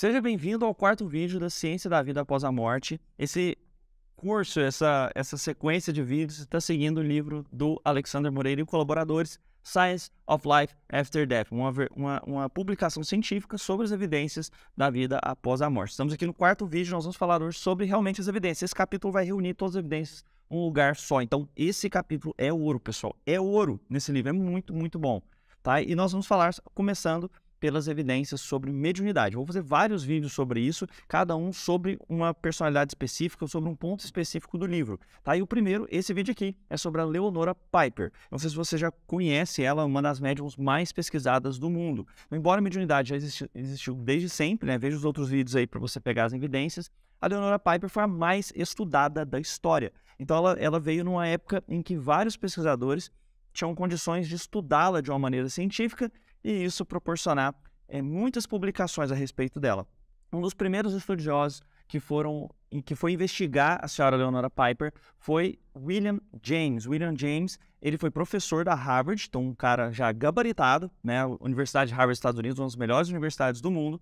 Seja bem-vindo ao quarto vídeo da Ciência da Vida Após a Morte. Esse curso, essa, essa sequência de vídeos está seguindo o livro do Alexander Moreira e colaboradores Science of Life After Death, uma, uma, uma, publicação científica sobre as evidências da vida após a morte. Estamos aqui no quarto vídeo, nós vamos falar hoje sobre realmente as evidências. Esse capítulo vai reunir todas as evidências em um lugar só. Então, esse capítulo é ouro, pessoal. É ouro nesse livro, é muito, muito bom. Tá? E nós vamos falar, começando pelas evidências sobre mediunidade. Vou fazer vários vídeos sobre isso, cada um sobre uma personalidade específica ou sobre um ponto específico do livro. Tá? E o primeiro, esse vídeo aqui, é sobre a Leonora Piper. Não sei se você já conhece ela, uma das médiums mais pesquisadas do mundo. Então, embora a mediunidade já existiu, existiu desde sempre, né? veja os outros vídeos aí para você pegar as evidências, a Leonora Piper foi a mais estudada da história. Então ela, ela veio numa época em que vários pesquisadores tinham condições de estudá-la de uma maneira científica e isso proporcionar é, muitas publicações a respeito dela. Um dos primeiros estudiosos que foram que foi investigar a senhora Leonora Piper foi William James. William James, ele foi professor da Harvard, então um cara já gabaritado, né, Universidade de Harvard, Estados Unidos, uma das melhores universidades do mundo,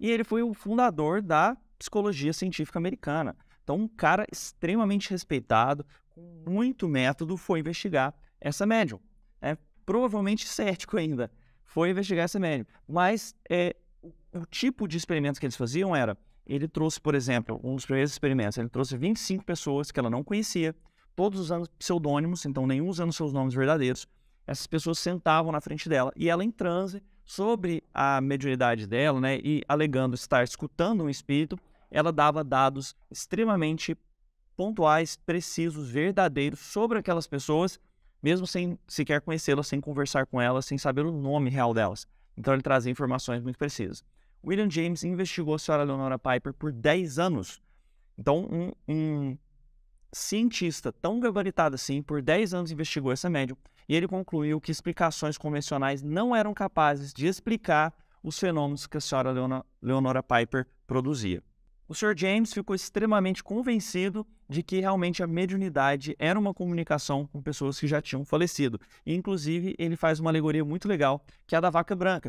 e ele foi o fundador da psicologia científica americana. Então um cara extremamente respeitado, com muito método, foi investigar essa médium. É provavelmente cético ainda, foi investigar essa média, Mas é, o tipo de experimento que eles faziam era, ele trouxe, por exemplo, um dos primeiros experimentos, ele trouxe 25 pessoas que ela não conhecia, todos usando pseudônimos, então nenhum usando seus nomes verdadeiros. Essas pessoas sentavam na frente dela e ela em transe sobre a mediunidade dela, né, e alegando estar escutando um espírito, ela dava dados extremamente pontuais, precisos, verdadeiros sobre aquelas pessoas mesmo sem sequer conhecê-las, sem conversar com elas, sem saber o nome real delas. Então ele trazia informações muito precisas. William James investigou a senhora Leonora Piper por 10 anos. Então, um, um cientista tão gabaritado assim, por 10 anos investigou essa médium e ele concluiu que explicações convencionais não eram capazes de explicar os fenômenos que a senhora Leonora Piper produzia. O Sr. James ficou extremamente convencido de que realmente a mediunidade era uma comunicação com pessoas que já tinham falecido. E, inclusive, ele faz uma alegoria muito legal, que é a da vaca branca.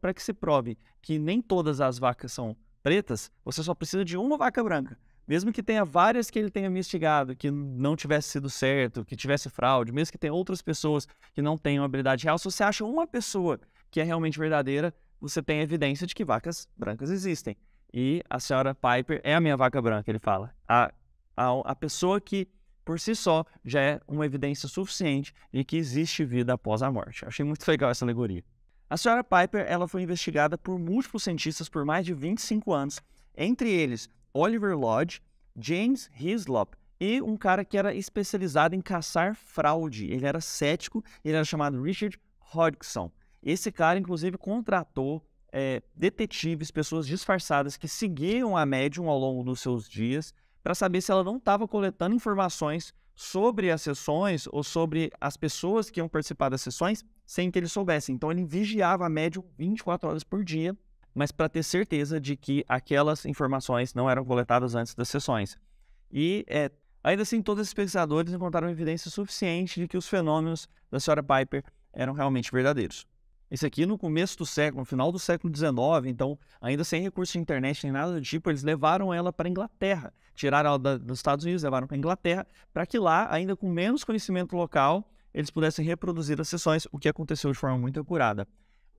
Para que se prove que nem todas as vacas são pretas, você só precisa de uma vaca branca. Mesmo que tenha várias que ele tenha investigado, que não tivesse sido certo, que tivesse fraude, mesmo que tenha outras pessoas que não tenham habilidade real, se você acha uma pessoa que é realmente verdadeira, você tem evidência de que vacas brancas existem. E a senhora Piper é a minha vaca branca, ele fala. A, a, a pessoa que, por si só, já é uma evidência suficiente de que existe vida após a morte. achei muito legal essa alegoria. A senhora Piper ela foi investigada por múltiplos cientistas por mais de 25 anos, entre eles Oliver Lodge, James Hislop e um cara que era especializado em caçar fraude. Ele era cético, ele era chamado Richard Hodgson. Esse cara, inclusive, contratou é, detetives, pessoas disfarçadas que seguiam a médium ao longo dos seus dias para saber se ela não estava coletando informações sobre as sessões ou sobre as pessoas que iam participar das sessões sem que ele soubesse. Então ele vigiava a médium 24 horas por dia, mas para ter certeza de que aquelas informações não eram coletadas antes das sessões. E é, ainda assim, todos os pesquisadores encontraram evidência suficiente de que os fenômenos da senhora Piper eram realmente verdadeiros. Esse aqui no começo do século, no final do século XIX, então ainda sem recurso de internet nem nada do tipo, eles levaram ela para a Inglaterra, tiraram ela da, dos Estados Unidos, levaram para a Inglaterra, para que lá, ainda com menos conhecimento local, eles pudessem reproduzir as sessões, o que aconteceu de forma muito acurada.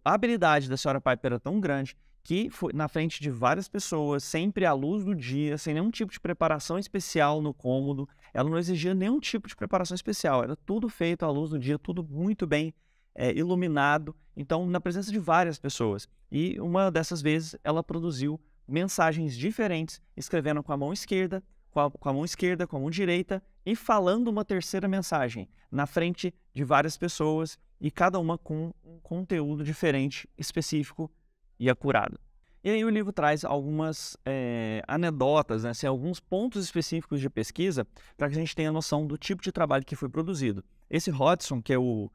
A habilidade da senhora Piper era tão grande que foi na frente de várias pessoas, sempre à luz do dia, sem nenhum tipo de preparação especial no cômodo. Ela não exigia nenhum tipo de preparação especial, era tudo feito à luz do dia, tudo muito bem é, iluminado, então na presença de várias pessoas. E uma dessas vezes ela produziu mensagens diferentes, escrevendo com a mão esquerda, com a, com a mão esquerda, com a mão direita e falando uma terceira mensagem na frente de várias pessoas e cada uma com um conteúdo diferente, específico e acurado. E aí o livro traz algumas é, anedotas, né, assim, alguns pontos específicos de pesquisa para que a gente tenha noção do tipo de trabalho que foi produzido. Esse Hodgson, que é o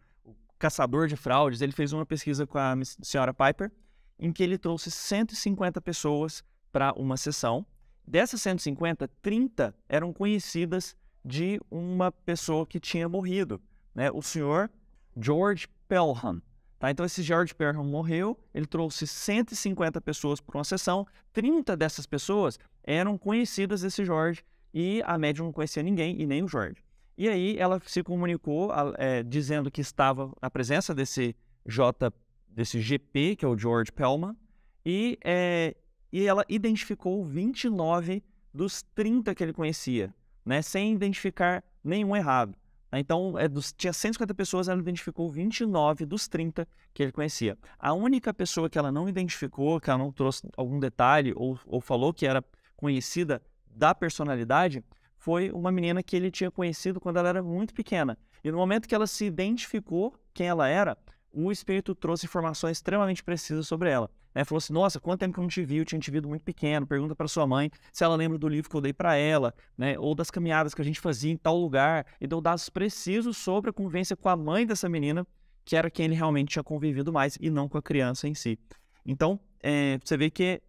caçador de fraudes, ele fez uma pesquisa com a senhora Piper, em que ele trouxe 150 pessoas para uma sessão. Dessas 150, 30 eram conhecidas de uma pessoa que tinha morrido, né? o senhor George Pelham. Tá? Então, esse George Pelham morreu, ele trouxe 150 pessoas para uma sessão, 30 dessas pessoas eram conhecidas desse George e a médium não conhecia ninguém e nem o George. E aí ela se comunicou é, dizendo que estava na presença desse J, desse GP, que é o George Pellman, e, é, e ela identificou 29 dos 30 que ele conhecia, né, sem identificar nenhum errado. Então, é dos, tinha 150 pessoas, ela identificou 29 dos 30 que ele conhecia. A única pessoa que ela não identificou, que ela não trouxe algum detalhe ou, ou falou que era conhecida da personalidade, foi uma menina que ele tinha conhecido quando ela era muito pequena. E no momento que ela se identificou quem ela era, o espírito trouxe informações extremamente precisas sobre ela. Né? Falou assim: Nossa, quanto tempo que eu não te vi? Eu tinha te visto muito pequeno. Pergunta para sua mãe se ela lembra do livro que eu dei para ela, né? ou das caminhadas que a gente fazia em tal lugar. E deu dados precisos sobre a convivência com a mãe dessa menina, que era quem ele realmente tinha convivido mais, e não com a criança em si. Então, é, você vê que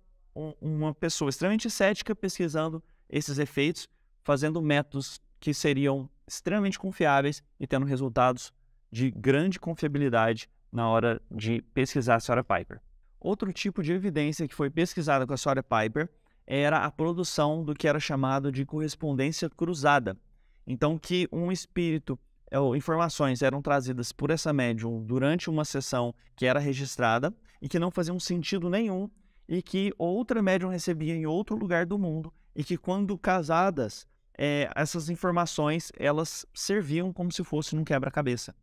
uma pessoa extremamente cética pesquisando esses efeitos fazendo métodos que seriam extremamente confiáveis e tendo resultados de grande confiabilidade na hora de pesquisar a Sra. Piper. Outro tipo de evidência que foi pesquisada com a Sra. Piper era a produção do que era chamado de correspondência cruzada. Então, que um espírito é, ou informações eram trazidas por essa médium durante uma sessão que era registrada e que não faziam sentido nenhum e que outra médium recebia em outro lugar do mundo e que quando casadas é, essas informações elas serviam como se fosse um quebra-cabeça.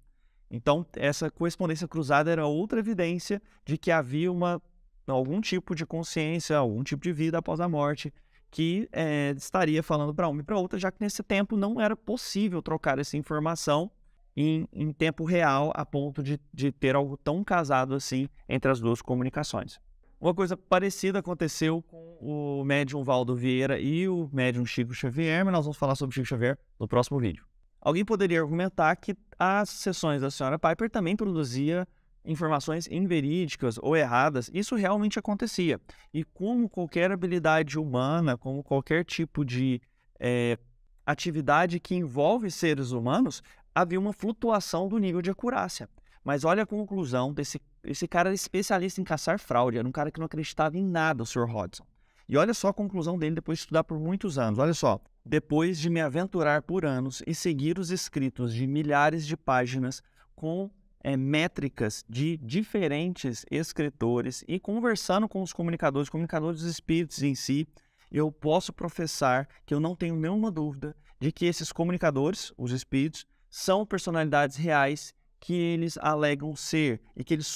Então, essa correspondência cruzada era outra evidência de que havia uma, algum tipo de consciência, algum tipo de vida após a morte, que é, estaria falando para uma e para outra, já que nesse tempo não era possível trocar essa informação em, em tempo real a ponto de, de ter algo tão casado assim entre as duas comunicações. Uma coisa parecida aconteceu com o médium Valdo Vieira e o médium Chico Xavier, mas nós vamos falar sobre Chico Xavier no próximo vídeo. Alguém poderia argumentar que as sessões da senhora Piper também produzia informações inverídicas ou erradas. Isso realmente acontecia. E como qualquer habilidade humana, como qualquer tipo de é, atividade que envolve seres humanos, havia uma flutuação do nível de acurácia. Mas olha a conclusão desse esse cara era especialista em caçar fraude, era um cara que não acreditava em nada, o Sr. Hodgson. E olha só a conclusão dele depois de estudar por muitos anos. Olha só. Depois de me aventurar por anos e seguir os escritos de milhares de páginas com é, métricas de diferentes escritores e conversando com os comunicadores, comunicadores dos espíritos em si, eu posso professar que eu não tenho nenhuma dúvida de que esses comunicadores, os espíritos, são personalidades reais que eles alegam ser e que eles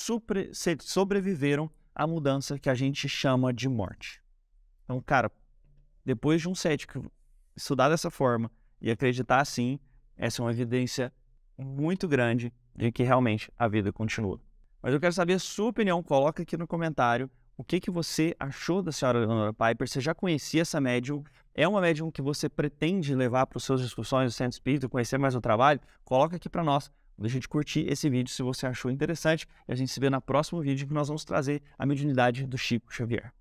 sobreviveram à mudança que a gente chama de morte. Então, cara, depois de um cético estudar dessa forma e acreditar assim, essa é uma evidência muito grande de que realmente a vida continua. Mas eu quero saber a sua opinião, coloca aqui no comentário o que, que você achou da senhora Leonora Piper? Você já conhecia essa médium? É uma médium que você pretende levar para os seus discussões do Centro Espírita, conhecer mais o trabalho? Coloca aqui para nós. Não deixa de curtir esse vídeo se você achou interessante e a gente se vê no próximo vídeo que nós vamos trazer a mediunidade do Chico Xavier.